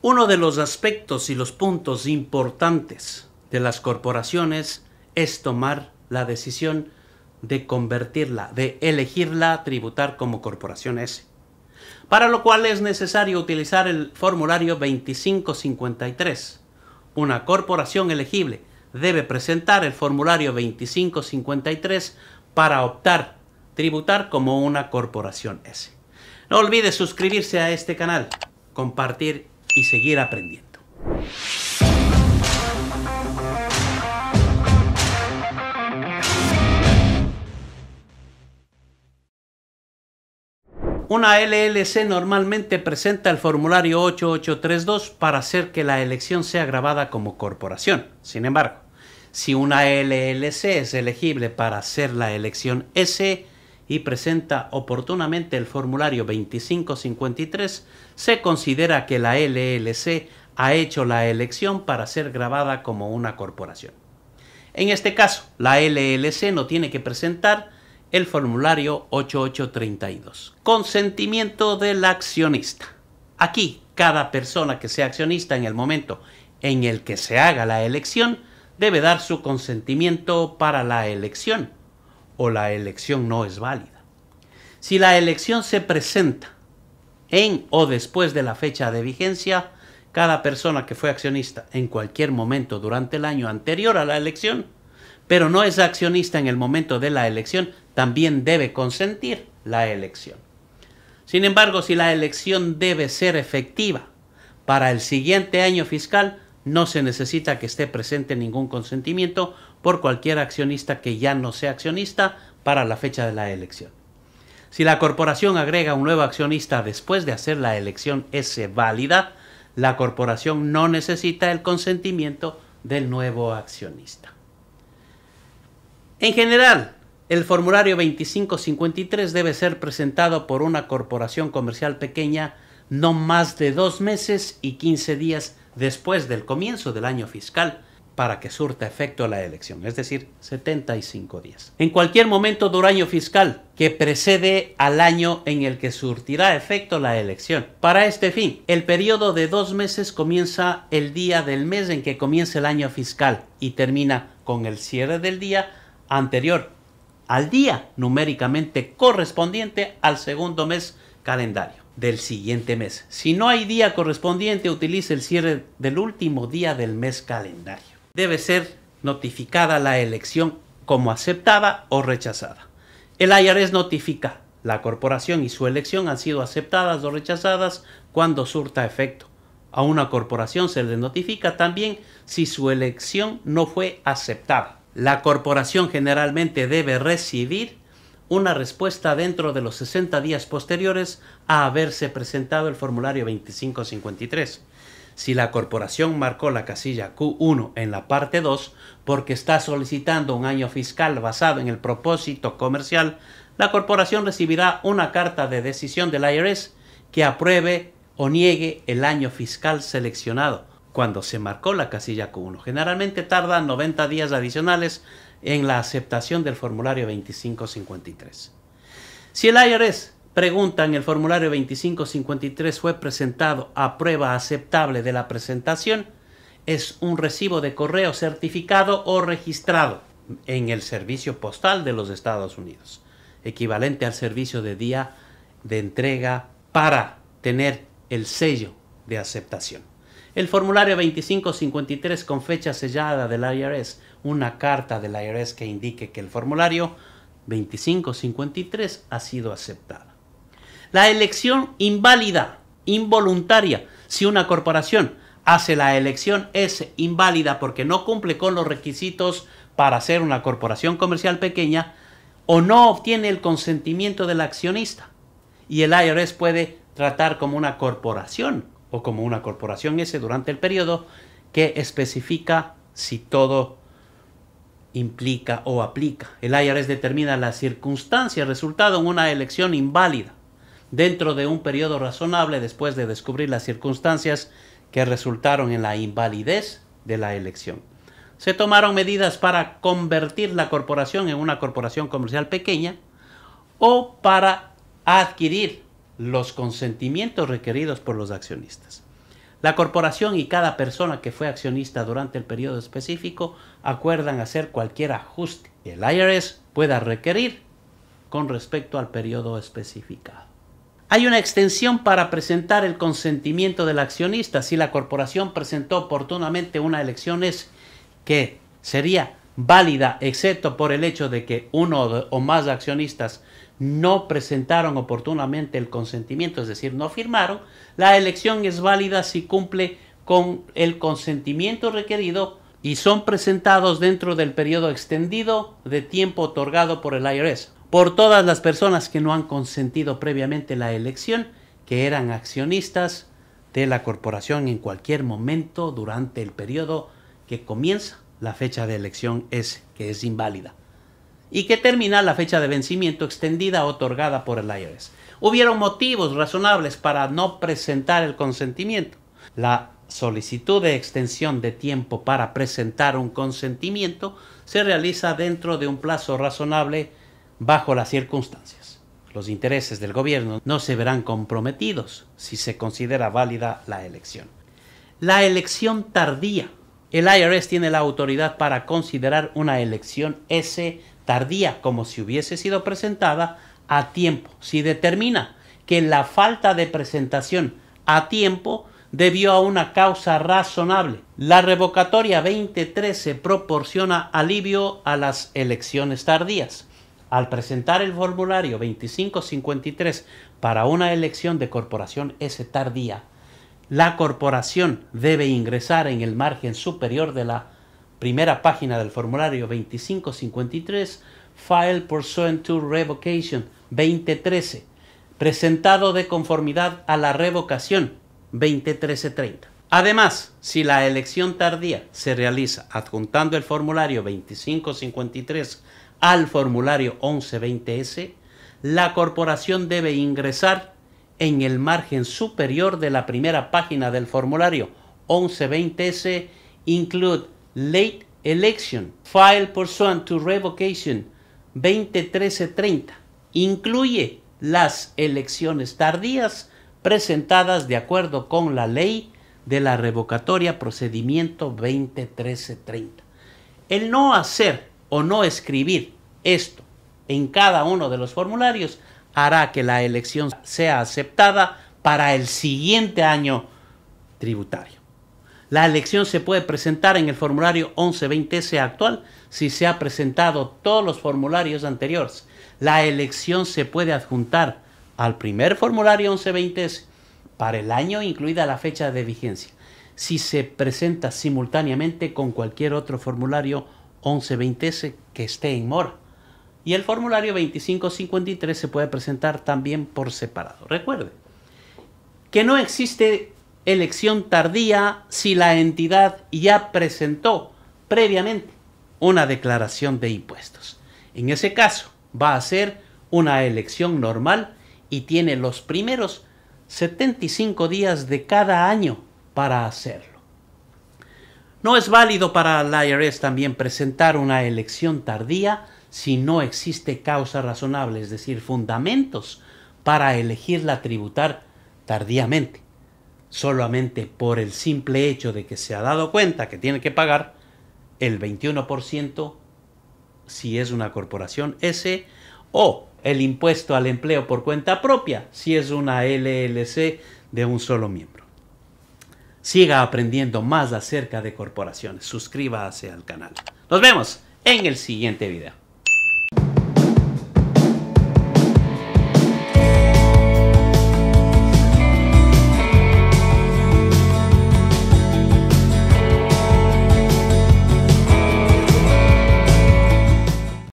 Uno de los aspectos y los puntos importantes de las corporaciones es tomar la decisión de convertirla, de elegirla, tributar como corporación S. Para lo cual es necesario utilizar el formulario 2553. Una corporación elegible debe presentar el formulario 2553 para optar tributar como una corporación S. No olvides suscribirse a este canal, compartir y seguir aprendiendo. Una LLC normalmente presenta el formulario 8832 para hacer que la elección sea grabada como corporación. Sin embargo, si una LLC es elegible para hacer la elección S, y presenta oportunamente el formulario 2553, se considera que la LLC ha hecho la elección para ser grabada como una corporación. En este caso, la LLC no tiene que presentar el formulario 8832. Consentimiento del accionista. Aquí, cada persona que sea accionista en el momento en el que se haga la elección debe dar su consentimiento para la elección o la elección no es válida. Si la elección se presenta en o después de la fecha de vigencia, cada persona que fue accionista en cualquier momento durante el año anterior a la elección, pero no es accionista en el momento de la elección, también debe consentir la elección. Sin embargo, si la elección debe ser efectiva para el siguiente año fiscal, no se necesita que esté presente ningún consentimiento por cualquier accionista que ya no sea accionista para la fecha de la elección. Si la corporación agrega un nuevo accionista después de hacer la elección S válida, la corporación no necesita el consentimiento del nuevo accionista. En general, el formulario 2553 debe ser presentado por una corporación comercial pequeña no más de dos meses y 15 días después del comienzo del año fiscal para que surta efecto la elección, es decir, 75 días. En cualquier momento del año fiscal que precede al año en el que surtirá efecto la elección. Para este fin, el periodo de dos meses comienza el día del mes en que comienza el año fiscal y termina con el cierre del día anterior al día numéricamente correspondiente al segundo mes calendario del siguiente mes. Si no hay día correspondiente, utilice el cierre del último día del mes calendario debe ser notificada la elección como aceptada o rechazada. El IRS notifica la corporación y su elección han sido aceptadas o rechazadas cuando surta efecto. A una corporación se le notifica también si su elección no fue aceptada. La corporación generalmente debe recibir una respuesta dentro de los 60 días posteriores a haberse presentado el formulario 2553 si la corporación marcó la casilla Q1 en la parte 2 porque está solicitando un año fiscal basado en el propósito comercial, la corporación recibirá una carta de decisión del IRS que apruebe o niegue el año fiscal seleccionado cuando se marcó la casilla Q1. Generalmente tarda 90 días adicionales en la aceptación del formulario 2553. Si el IRS Pregunta en el formulario 2553 fue presentado a prueba aceptable de la presentación. Es un recibo de correo certificado o registrado en el servicio postal de los Estados Unidos, equivalente al servicio de día de entrega para tener el sello de aceptación. El formulario 2553 con fecha sellada del IRS, una carta del IRS que indique que el formulario 2553 ha sido aceptado. La elección inválida, involuntaria. Si una corporación hace la elección es inválida porque no cumple con los requisitos para ser una corporación comercial pequeña o no obtiene el consentimiento del accionista. Y el IRS puede tratar como una corporación o como una corporación S durante el periodo que especifica si todo implica o aplica. El IRS determina la circunstancia resultado en una elección inválida dentro de un periodo razonable después de descubrir las circunstancias que resultaron en la invalidez de la elección. Se tomaron medidas para convertir la corporación en una corporación comercial pequeña o para adquirir los consentimientos requeridos por los accionistas. La corporación y cada persona que fue accionista durante el periodo específico acuerdan hacer cualquier ajuste que el IRS pueda requerir con respecto al periodo especificado. Hay una extensión para presentar el consentimiento del accionista. Si la corporación presentó oportunamente una elección es que sería válida, excepto por el hecho de que uno o más accionistas no presentaron oportunamente el consentimiento, es decir, no firmaron, la elección es válida si cumple con el consentimiento requerido y son presentados dentro del periodo extendido de tiempo otorgado por el IRS por todas las personas que no han consentido previamente la elección, que eran accionistas de la corporación en cualquier momento durante el periodo que comienza la fecha de elección es que es inválida y que termina la fecha de vencimiento extendida otorgada por el IRS. Hubieron motivos razonables para no presentar el consentimiento. La solicitud de extensión de tiempo para presentar un consentimiento se realiza dentro de un plazo razonable bajo las circunstancias. Los intereses del gobierno no se verán comprometidos si se considera válida la elección. La elección tardía. El IRS tiene la autoridad para considerar una elección S tardía como si hubiese sido presentada a tiempo. Si determina que la falta de presentación a tiempo debió a una causa razonable. La revocatoria 2013 proporciona alivio a las elecciones tardías. Al presentar el formulario 2553 para una elección de corporación S tardía, la corporación debe ingresar en el margen superior de la primera página del formulario 2553 File Pursuant to Revocation 2013, presentado de conformidad a la revocación 201330. Además, si la elección tardía se realiza adjuntando el formulario 2553 al formulario 1120S, la corporación debe ingresar en el margen superior de la primera página del formulario 1120S Include Late Election File Pursuant to Revocation 201330. Incluye las elecciones tardías presentadas de acuerdo con la ley de la revocatoria procedimiento 201330. El no hacer o no escribir esto en cada uno de los formularios hará que la elección sea aceptada para el siguiente año tributario. La elección se puede presentar en el formulario 1120S actual si se ha presentado todos los formularios anteriores. La elección se puede adjuntar al primer formulario 1120S para el año incluida la fecha de vigencia si se presenta simultáneamente con cualquier otro formulario 1120S que esté en mora. Y el formulario 2553 se puede presentar también por separado. Recuerde que no existe elección tardía si la entidad ya presentó previamente una declaración de impuestos. En ese caso, va a ser una elección normal y tiene los primeros 75 días de cada año para hacerlo. No es válido para la IRS también presentar una elección tardía si no existe causa razonable, es decir, fundamentos para elegirla tributar tardíamente. Solamente por el simple hecho de que se ha dado cuenta que tiene que pagar el 21% si es una corporación S o el impuesto al empleo por cuenta propia si es una LLC de un solo miembro siga aprendiendo más acerca de corporaciones. Suscríbase al canal. Nos vemos en el siguiente video.